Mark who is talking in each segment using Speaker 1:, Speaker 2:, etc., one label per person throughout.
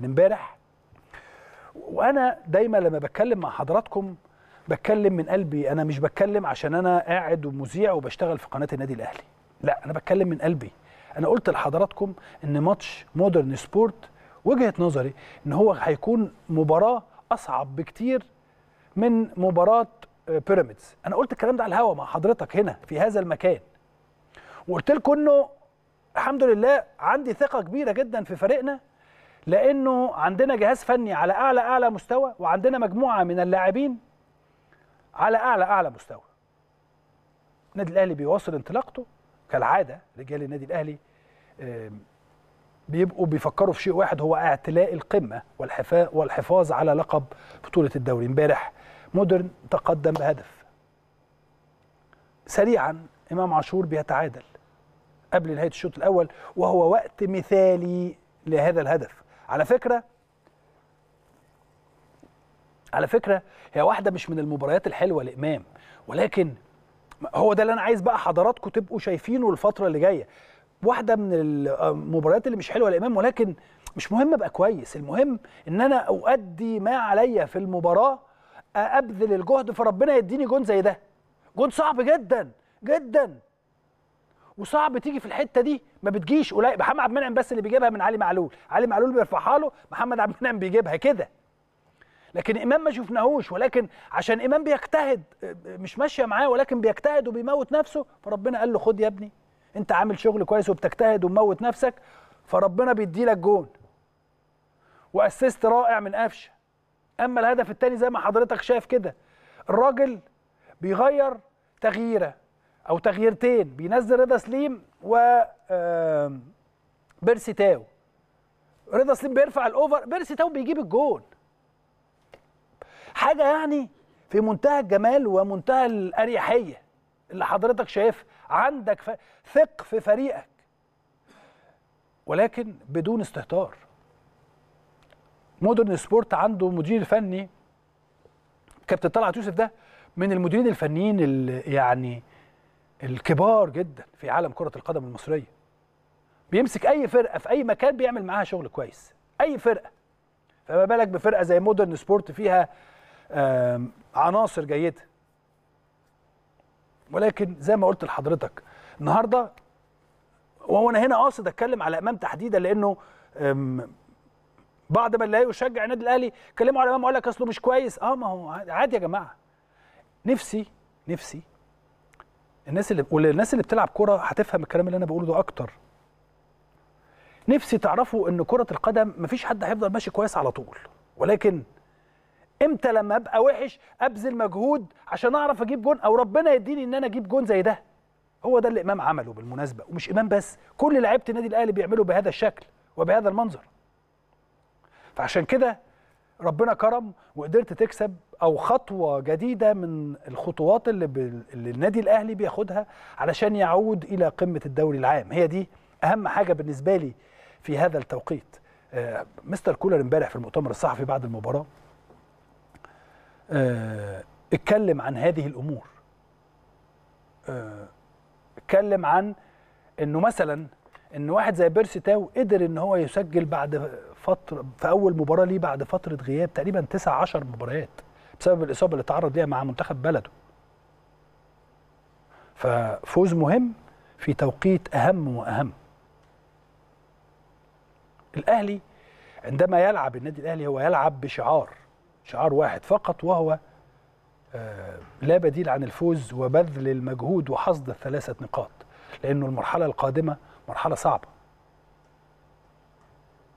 Speaker 1: من امبارح وانا دايما لما بتكلم مع حضراتكم بتكلم من قلبي انا مش بتكلم عشان انا قاعد ومذيع وبشتغل في قناه النادي الاهلي لا انا بتكلم من قلبي انا قلت لحضراتكم ان ماتش مودرن سبورت وجهه نظري ان هو هيكون مباراه اصعب بكتير من مباراه آه، بيراميدز انا قلت الكلام ده على الهوا مع حضرتك هنا في هذا المكان وقلت لكم انه الحمد لله عندي ثقه كبيره جدا في فريقنا لانه عندنا جهاز فني على اعلى اعلى مستوى وعندنا مجموعه من اللاعبين على اعلى اعلى مستوى النادي الاهلي بيواصل انطلاقته كالعاده رجال النادي الاهلي بيبقوا بيفكروا في شيء واحد هو اعتلاء القمه والحفاظ على لقب بطوله الدوري امبارح مودرن تقدم بهدف سريعا امام عاشور بيتعادل قبل نهايه الشوط الاول وهو وقت مثالي لهذا الهدف على فكره على فكره هي واحده مش من المباريات الحلوه لامام ولكن هو ده اللي انا عايز بقى حضراتكم تبقوا شايفينه الفتره اللي جايه واحده من المباريات اللي مش حلوه لامام ولكن مش مهم ابقى كويس المهم ان انا اؤدي ما عليا في المباراه ابذل الجهد فربنا يديني جون زي ده جون صعب جدا جدا وصعب تيجي في الحته دي ما بتجيش قليل محمد عبد المنعم بس اللي بيجيبها من علي معلول علي معلول بيرفعها له محمد عبد المنعم بيجيبها كده لكن امام ما شفناهوش ولكن عشان امام بيجتهد مش ماشيه معاه ولكن بيجتهد وبيموت نفسه فربنا قال له خد يا ابني انت عامل شغل كويس وبتجتهد ومموت نفسك فربنا بيدي لك جون واسست رائع من قفشه اما الهدف الثاني زي ما حضرتك شايف كده الراجل بيغير تغييره او تغييرتين بينزل رضا سليم و بيرسي تاو رضا سليم بيرفع الاوفر بيرسي تاو بيجيب الجون حاجه يعني في منتهى الجمال ومنتهى الاريحيه اللي حضرتك شايفها عندك ثق في فريقك ولكن بدون استهتار مودرن سبورت عنده مدير فني كابتن طلعت يوسف ده من المديرين الفنيين اللي يعني الكبار جدا في عالم كرة القدم المصرية بيمسك أي فرقة في أي مكان بيعمل معاها شغل كويس أي فرقة فما بالك بفرقة زي مودرن سبورت فيها عناصر جيدة ولكن زي ما قلت لحضرتك النهارده وانا هنا قاصد اتكلم على امام تحديدا لانه بعض من لا يشجع النادي الاهلي كلموا على امام وقال لك اصله مش كويس اه ما هو عادي يا جماعه نفسي نفسي الناس اللي والناس اللي بتلعب كوره هتفهم الكلام اللي انا بقوله ده اكتر نفسي تعرفوا ان كره القدم مفيش حد هيفضل ماشي كويس على طول ولكن امتى لما ابقى وحش ابذل مجهود عشان اعرف اجيب جون او ربنا يديني ان انا اجيب جون زي ده هو ده اللي امام عمله بالمناسبه ومش امام بس كل لعيبه النادي الاهلي بيعملوا بهذا الشكل وبهذا المنظر فعشان كده ربنا كرم وقدرت تكسب او خطوه جديده من الخطوات اللي, ب... اللي النادي الاهلي بياخدها علشان يعود الى قمه الدوري العام هي دي اهم حاجه بالنسبه لي في هذا التوقيت آه مستر كولر امبارح في المؤتمر الصحفي بعد المباراه آه اتكلم عن هذه الامور آه اتكلم عن انه مثلا ان واحد زي بيرسي تاو قدر ان هو يسجل بعد فتره في اول مباراه ليه بعد فتره غياب تقريبا 9 10 مباريات بسبب الاصابه اللي تعرض ليها مع منتخب بلده ففوز مهم في توقيت اهم واهم الاهلي عندما يلعب النادي الاهلي هو يلعب بشعار شعار واحد فقط وهو آه، لا بديل عن الفوز وبذل المجهود وحصد الثلاثه نقاط لانه المرحله القادمه مرحله صعبه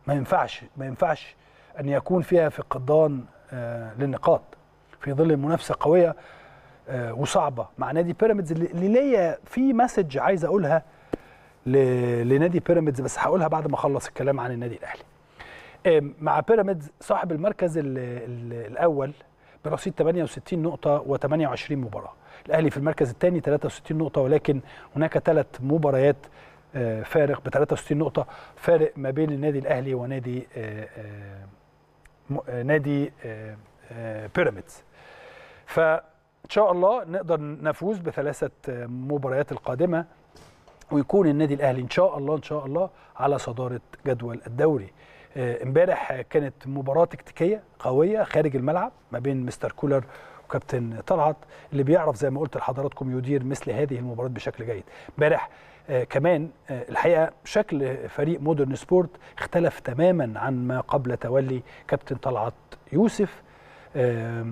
Speaker 1: ما ينفعش ما ينفعش ان يكون فيها فقدان آه، للنقاط في ظل المنافسه قويه آه، وصعبه مع نادي بيراميدز اللي ليا في مسج عايز اقولها لنادي بيراميدز بس هقولها بعد ما اخلص الكلام عن النادي الاهلي آه، مع بيراميدز صاحب المركز الاول برصيد 68 نقطه و28 مباراه الاهلي في المركز الثاني 63 نقطه ولكن هناك ثلاث مباريات آه، فارق ب 63 نقطه فارق ما بين النادي الاهلي ونادي آه، آه، نادي بيراميدز فان شاء الله نقدر نفوز بثلاثه مباريات القادمه ويكون النادي الاهلي ان شاء الله ان شاء الله على صداره جدول الدوري امبارح كانت مباراه تكتيكيه قويه خارج الملعب ما بين مستر كولر كابتن طلعت اللي بيعرف زي ما قلت لحضراتكم يدير مثل هذه المباريات بشكل جيد امبارح آه كمان آه الحقيقه شكل فريق مودرن سبورت اختلف تماما عن ما قبل تولي كابتن طلعت يوسف آه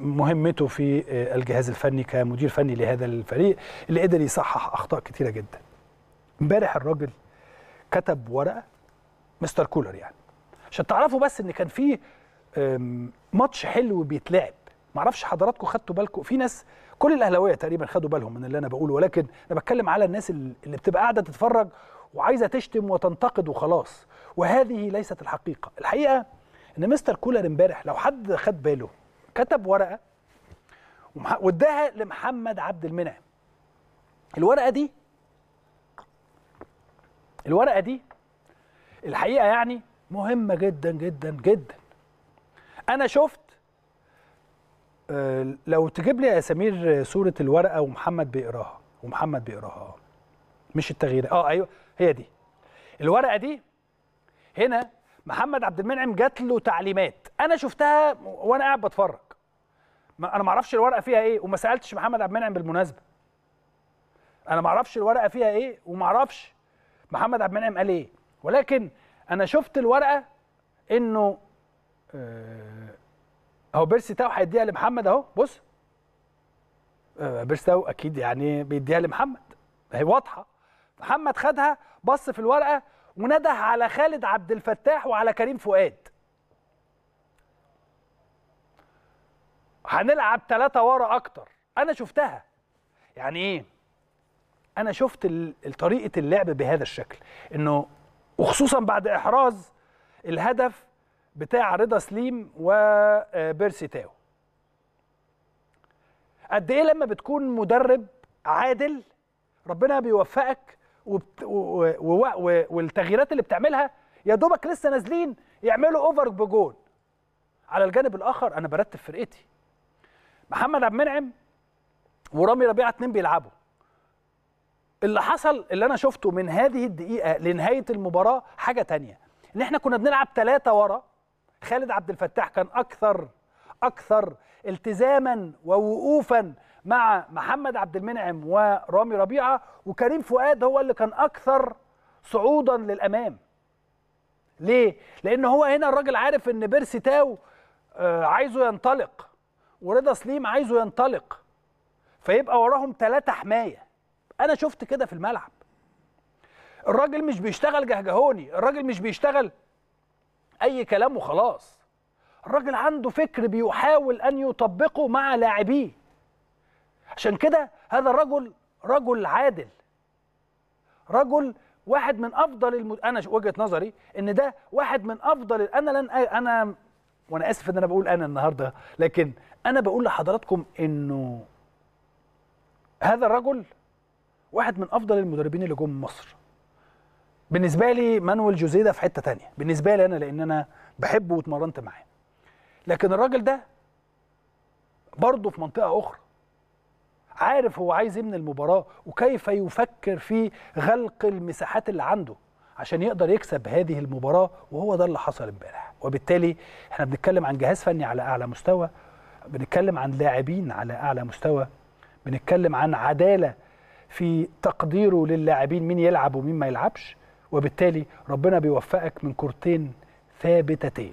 Speaker 1: مهمته في آه، الجهاز الفني كمدير فني لهذا الفريق اللي قدر يصحح اخطاء كثيره جدا امبارح الراجل كتب ورقه مستر كولر يعني عشان تعرفوا بس ان كان في ماتش حلو بيتلعب معرفش حضراتكم خدتوا بالكم في ناس كل الاهلاويه تقريبا خدوا بالهم من اللي انا بقوله ولكن انا بتكلم على الناس اللي بتبقى قاعده تتفرج وعايزه تشتم وتنتقد وخلاص وهذه ليست الحقيقه الحقيقه ان مستر كولر امبارح لو حد خد باله كتب ورقه واداها لمحمد عبد المنعم الورقه دي الورقه دي الحقيقه يعني مهمه جدا جدا جدا انا شفت آه، لو تجيب لي يا سمير صوره الورقه ومحمد بيقراها ومحمد بيقراها مش التغيير اه ايوه هي دي الورقه دي هنا محمد عبد المنعم جات له تعليمات انا شفتها وانا قاعد بتفرج ما انا ما اعرفش الورقه فيها ايه وما سالتش محمد عبد المنعم بالمناسبه انا ما اعرفش الورقه فيها ايه وما اعرفش محمد عبد المنعم قال ايه ولكن انا شفت الورقه انه آه اهو بيرسي تاو هيديها لمحمد اهو بص آه، بيرسي تاو اكيد يعني بيديها لمحمد هي واضحه محمد خدها بص في الورقه ونده على خالد عبد الفتاح وعلى كريم فؤاد هنلعب ثلاثة ورا أكتر أنا شفتها يعني إيه أنا شفت طريقة اللعب بهذا الشكل إنه وخصوصا بعد إحراز الهدف بتاع رضا سليم وبيرسي آه، تاو قد ايه لما بتكون مدرب عادل ربنا بيوفقك وبت... و... و... و... والتغييرات اللي بتعملها يا دوبك لسه نازلين يعملوا اوفر بجون على الجانب الاخر انا برتب فرقتي محمد عبد المنعم ورامي ربيعه اتنين بيلعبوا اللي حصل اللي انا شفته من هذه الدقيقه لنهايه المباراه حاجه تانية ان احنا كنا بنلعب ثلاثة ورا خالد عبد الفتاح كان اكثر اكثر التزاما ووقوفا مع محمد عبد المنعم ورامي ربيعه وكريم فؤاد هو اللي كان اكثر صعودا للامام ليه لان هو هنا الراجل عارف ان بيرسي تاو آه، عايزه ينطلق ورضا سليم عايزه ينطلق فيبقى وراهم ثلاثة حماية أنا شفت كده في الملعب الراجل مش بيشتغل جهجهوني الراجل مش بيشتغل اي كلام وخلاص الراجل عنده فكر بيحاول ان يطبقه مع لاعبيه عشان كده هذا الرجل رجل عادل رجل واحد من افضل المد... انا وجهه نظري ان ده واحد من افضل انا لن انا وانا اسف ان انا بقول انا النهارده لكن انا بقول لحضراتكم انه هذا الرجل واحد من افضل المدربين اللي جم مصر بالنسبه لي مانويل جوزيه ده في حته تانية بالنسبه لي انا لان انا بحبه واتمرنت معاه لكن الراجل ده برضه في منطقه اخرى عارف هو عايز ايه من المباراه وكيف يفكر في غلق المساحات اللي عنده عشان يقدر يكسب هذه المباراه وهو ده اللي حصل امبارح وبالتالي احنا بنتكلم عن جهاز فني على اعلى مستوى بنتكلم عن لاعبين على اعلى مستوى بنتكلم عن عداله في تقديره للاعبين مين يلعب ومين ما يلعبش وبالتالي ربنا بيوفقك من كورتين ثابتتين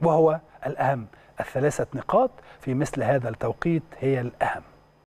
Speaker 1: وهو الأهم الثلاثة نقاط في مثل هذا التوقيت هي الأهم